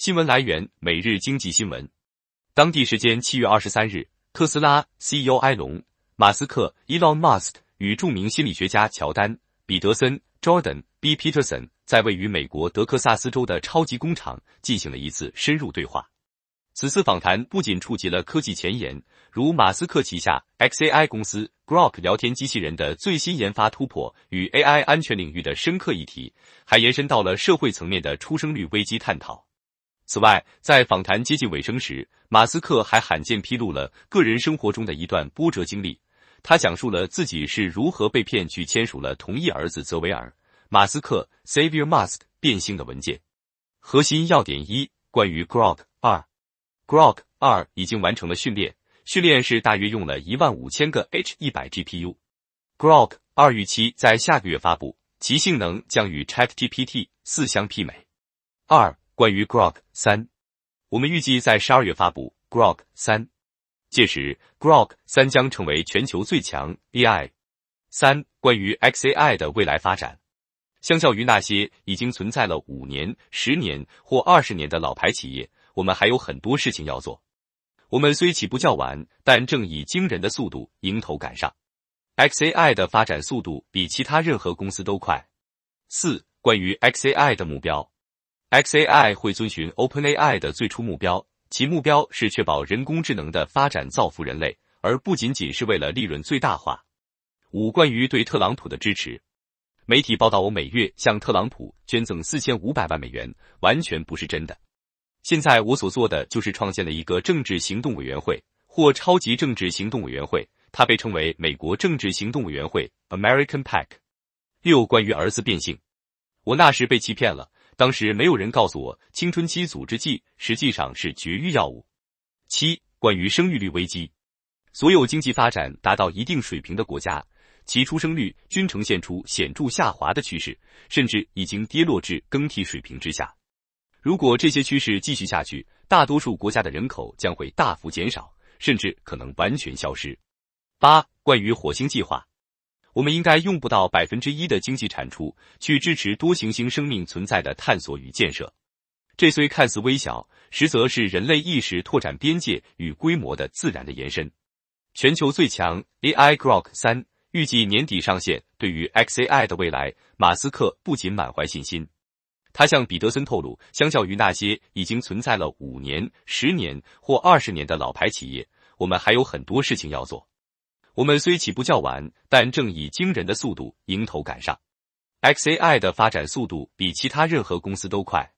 新闻来源：每日经济新闻。当地时间七月二十三日，特斯拉 CEO 埃隆·马斯克 （Elon Musk） 与著名心理学家乔丹·彼得森 （Jordan B. Peterson） 在位于美国德克萨斯州的超级工厂进行了一次深入对话。此次访谈不仅触及了科技前沿，如马斯克旗下 xAI 公司 Grok 聊天机器人的最新研发突破与 AI 安全领域的深刻议题，还延伸到了社会层面的出生率危机探讨。此外，在访谈接近尾声时，马斯克还罕见披露了个人生活中的一段波折经历。他讲述了自己是如何被骗去签署了同意儿子泽维尔马斯克 （Savior Musk） 变性的文件。核心要点一：关于 Grok 二，Grok 二已经完成了训练，训练是大约用了一万五千个 H 一百 GPU。Grok 二预期在下个月发布，其性能将与 ChatGPT 四相媲美。二关于 g r o g 三，我们预计在十二月发布 g r o g 三，届时 g r o g 三将成为全球最强 AI。三、关于 XAI 的未来发展，相较于那些已经存在了五年、十年或二十年的老牌企业，我们还有很多事情要做。我们虽起步较晚，但正以惊人的速度迎头赶上。XAI 的发展速度比其他任何公司都快。四、关于 XAI 的目标。XAI 会遵循 OpenAI 的最初目标，其目标是确保人工智能的发展造福人类，而不仅仅是为了利润最大化。五、关于对特朗普的支持，媒体报道我每月向特朗普捐赠四千五百万美元，完全不是真的。现在我所做的就是创建了一个政治行动委员会或超级政治行动委员会，它被称为美国政治行动委员会 （American PAC）。六、关于儿子变性，我那时被欺骗了。当时没有人告诉我，青春期阻滞剂实际上是绝育药物。七、关于生育率危机，所有经济发展达到一定水平的国家，其出生率均呈现出显著下滑的趋势，甚至已经跌落至更替水平之下。如果这些趋势继续下去，大多数国家的人口将会大幅减少，甚至可能完全消失。八、关于火星计划。我们应该用不到百分之一的经济产出去支持多行星生命存在的探索与建设，这虽看似微小，实则是人类意识拓展边界与规模的自然的延伸。全球最强 AI Grok 三预计年底上线，对于 xAI 的未来，马斯克不仅满怀信心，他向彼得森透露，相较于那些已经存在了五年、十年或二十年的老牌企业，我们还有很多事情要做。我们虽起步较晚，但正以惊人的速度迎头赶上。XAI 的发展速度比其他任何公司都快。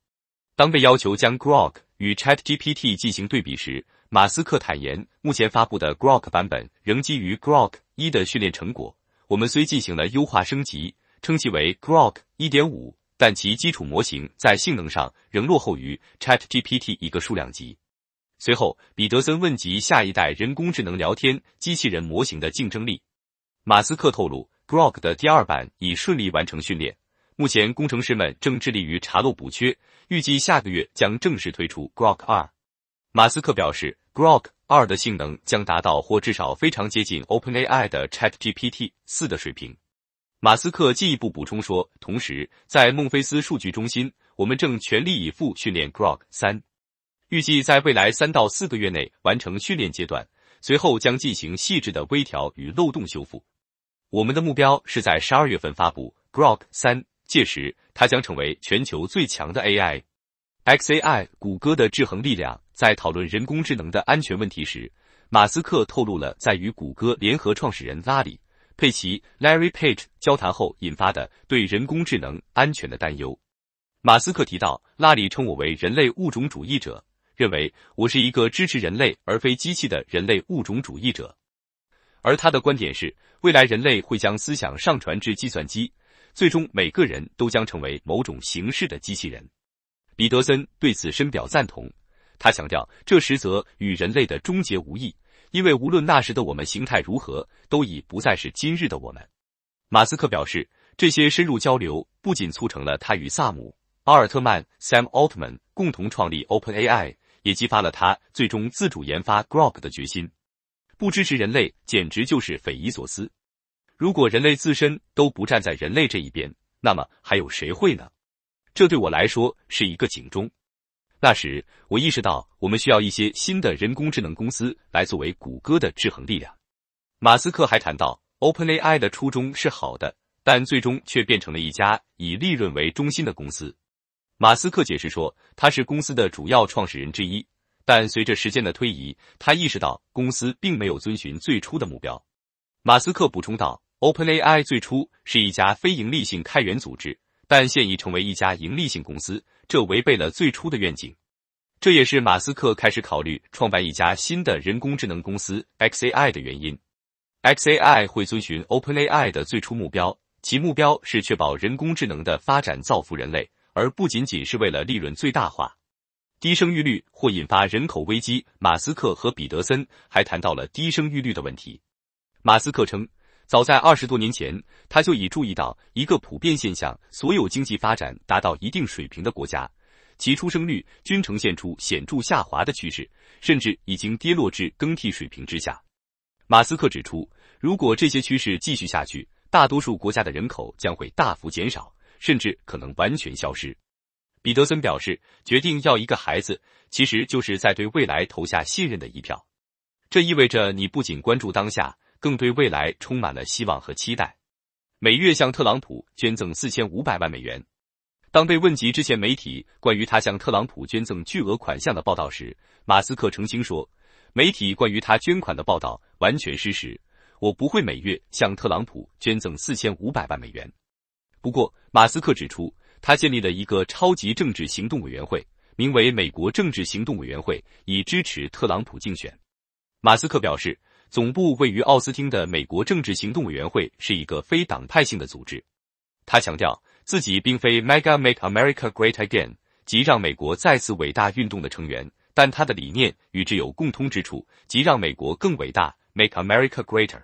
当被要求将 Grok 与 ChatGPT 进行对比时，马斯克坦言，目前发布的 Grok 版本仍基于 Grok 一的训练成果。我们虽进行了优化升级，称其为 Grok 一点五，但其基础模型在性能上仍落后于 ChatGPT 一个数量级。随后，彼得森问及下一代人工智能聊天机器人模型的竞争力，马斯克透露，Grok 的第二版已顺利完成训练，目前工程师们正致力于查漏补缺，预计下个月将正式推出 Grok 二。马斯克表示，Grok 二的性能将达到或至少非常接近 OpenAI 的 ChatGPT 四的水平。马斯克进一步补充说，同时在孟菲斯数据中心，我们正全力以赴训练 Grok 三。预计在未来三到四个月内完成训练阶段，随后将进行细致的微调与漏洞修复。我们的目标是在十二月份发布 Grok 三，届时它将成为全球最强的 AI。XAI，谷歌的制衡力量。在讨论人工智能的安全问题时，马斯克透露了在与谷歌联合创始人拉里·佩奇 （Larry Page） 交谈后引发的对人工智能安全的担忧。马斯克提到，拉里称我为人类物种主义者。认为我是一个支持人类而非机器的人类物种主义者，而他的观点是，未来人类会将思想上传至计算机，最终每个人都将成为某种形式的机器人。彼得森对此深表赞同，他强调这实则与人类的终结无异，因为无论那时的我们形态如何，都已不再是今日的我们。马斯克表示，这些深入交流不仅促成了他与萨姆·阿尔特曼 （Sam Altman） 共同创立 OpenAI。也激发了他最终自主研发 Grok 的决心。不支持人类简直就是匪夷所思。如果人类自身都不站在人类这一边，那么还有谁会呢？这对我来说是一个警钟。那时，我意识到我们需要一些新的人工智能公司来作为谷歌的制衡力量。马斯克还谈到，OpenAI 的初衷是好的，但最终却变成了一家以利润为中心的公司。马斯克解释说，他是公司的主要创始人之一，但随着时间的推移，他意识到公司并没有遵循最初的目标。马斯克补充道：“OpenAI 最初是一家非营利性开源组织，但现已成为一家盈利性公司，这违背了最初的愿景。这也是马斯克开始考虑创办一家新的人工智能公司 XAI 的原因。XAI 会遵循 OpenAI 的最初目标，其目标是确保人工智能的发展造福人类。”而不仅仅是为了利润最大化。低生育率或引发人口危机。马斯克和彼得森还谈到了低生育率的问题。马斯克称，早在二十多年前，他就已注意到一个普遍现象：所有经济发展达到一定水平的国家，其出生率均呈现出显著下滑的趋势，甚至已经跌落至更替水平之下。马斯克指出，如果这些趋势继续下去，大多数国家的人口将会大幅减少。甚至可能完全消失，彼得森表示，决定要一个孩子，其实就是在对未来投下信任的一票。这意味着你不仅关注当下，更对未来充满了希望和期待。每月向特朗普捐赠四千五百万美元。当被问及之前媒体关于他向特朗普捐赠巨额款项的报道时，马斯克澄清说，媒体关于他捐款的报道完全失实。我不会每月向特朗普捐赠四千五百万美元。不过，马斯克指出，他建立了一个超级政治行动委员会，名为“美国政治行动委员会”，以支持特朗普竞选。马斯克表示，总部位于奥斯汀的美国政治行动委员会是一个非党派性的组织。他强调，自己并非 “Mega Make America Great Again” 即让美国再次伟大运动的成员，但他的理念与之有共通之处，即让美国更伟大，Make America Greater。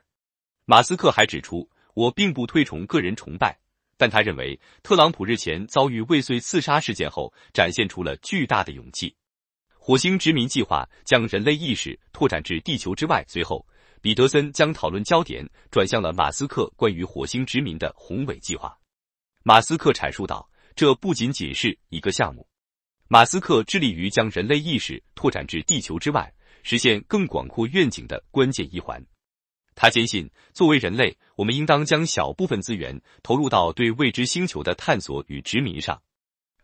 马斯克还指出，我并不推崇个人崇拜。但他认为，特朗普日前遭遇未遂刺杀事件后，展现出了巨大的勇气。火星殖民计划将人类意识拓展至地球之外。随后，彼得森将讨论焦点转向了马斯克关于火星殖民的宏伟计划。马斯克阐述道：“这不仅仅是一个项目，马斯克致力于将人类意识拓展至地球之外，实现更广阔愿景的关键一环。”他坚信，作为人类，我们应当将小部分资源投入到对未知星球的探索与殖民上。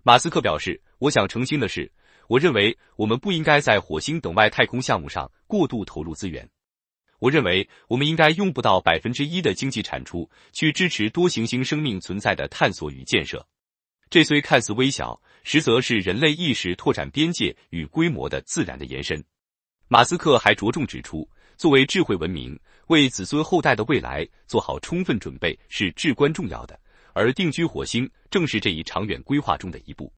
马斯克表示：“我想澄清的是，我认为我们不应该在火星等外太空项目上过度投入资源。我认为我们应该用不到百分之一的经济产出去支持多行星生命存在的探索与建设。这虽看似微小，实则是人类意识拓展边界与规模的自然的延伸。”马斯克还着重指出，作为智慧文明。为子孙后代的未来做好充分准备是至关重要的，而定居火星正是这一长远规划中的一步。